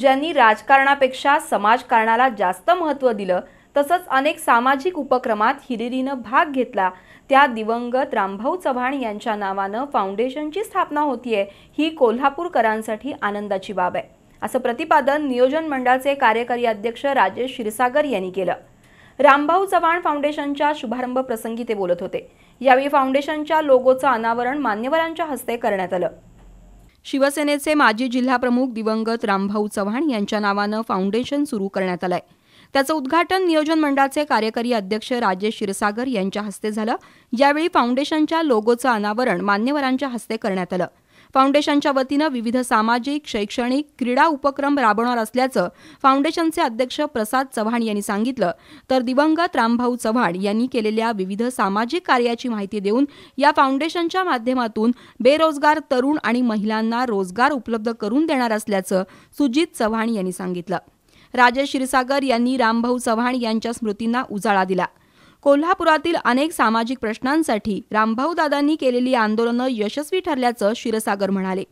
ज्यांनी राजकारणापेक्षा समाजकारणाला जास्त महत्त्व दिलं तसंच अनेक सामाजिक उपक्रमात हिरिरीनं भाग घेतला त्या दिवंगत रामभाऊ चव्हाण यांच्या नावानं फाउंडेशनची स्थापना होतीये ही कोल्हापूरकरांसाठी आनंदाची बाब आहे असं प्रतिपादन नियोजन मंडळाचे कार्यकारी अध्यक्ष राजेश क्षीरसागर यांनी केलं रामभाऊ चव्हाण फाउंडेशनच्या शुभारंभ प्रसंगी ते बोलत होते यावेळी फाउंडेशनच्या लोगोचं अनावरण मान्यवरांच्या हस्ते करण्यात आलं शिवसेनेचे माजी जिल्हाप्रमुख दिवंगत रामभाऊ चव्हाण यांच्या नावानं फाउंडेशन सुरू करण्यात आलंय त्याचं उद्घाटन नियोजन मंडळाचे कार्यकारी अध्यक्ष राजेश क्षीरसागर यांच्या हस्ते झालं यावेळी फाउंडेशनच्या लोगोचं अनावरण मान्यवरांच्या हस्ते करण्यात आलं फाउंडेशनच्या वतीनं विविध सामाजिक शैक्षणिक क्रीडा उपक्रम राबवणार असल्याचं फाउंडेशनचे अध्यक्ष प्रसाद चव्हाण यांनी सांगितलं तर दिवंगत रामभाऊ चव्हाण यांनी केलेल्या विविध सामाजिक कार्याची माहिती देऊन या फाउंडेशनच्या माध्यमातून बेरोजगार तरुण आणि महिलांना रोजगार उपलब्ध करून देणार असल्याचं सुजित चव्हाण यांनी सांगितलं राजेश क्षीरसागर यांनी रामभाऊ चव्हाण यांच्या स्मृतींना उजाळा दिला कोल्हापुरातील अनेक सामाजिक प्रश्नांसाठी रामभाऊदादांनी केलेली आंदोलनं यशस्वी ठरल्याचं क्षीरसागर म्हणाले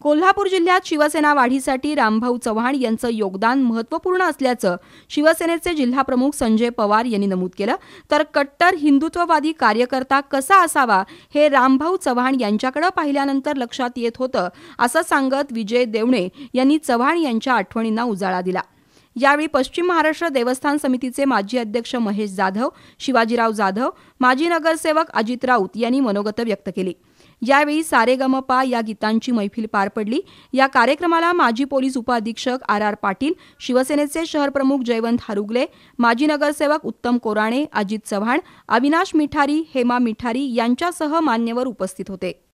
कोल्हापूर जिल्ह्यात शिवसेना वाढीसाठी रामभाऊ चव्हाण यांचं योगदान महत्त्वपूर्ण असल्याचं शिवसेनेचे जिल्हाप्रमुख संजय पवार यांनी नमूद केलं तर कट्टर हिंदुत्ववादी कार्यकर्ता कसा असावा हे रामभाऊ चव्हाण यांच्याकडे पाहिल्यानंतर लक्षात येत होतं असं सांगत विजय देवणे यांनी चव्हाण यांच्या आठवणींना उजाळा दिला यावेळी पश्चिम महाराष्ट्र देवस्थान समितीचे माजी अध्यक्ष महेश जाधव शिवाजीराव जाधव माजी नगरसेवक अजित राऊत यांनी मनोगत व्यक्त केले यावेळी सारेगमपा या गीतांची मैफिल पार पडली या कार्यक्रमाला माजी पोलीस उपाधीक्षक आर आर पाटील शिवसेनेचे शहरप्रमुख जयवंत हरुगले माजी नगरसेवक उत्तम कोराणे अजित चव्हाण अविनाश मिठारी हेमा मिठारी यांच्यासह मान्यवर उपस्थित होते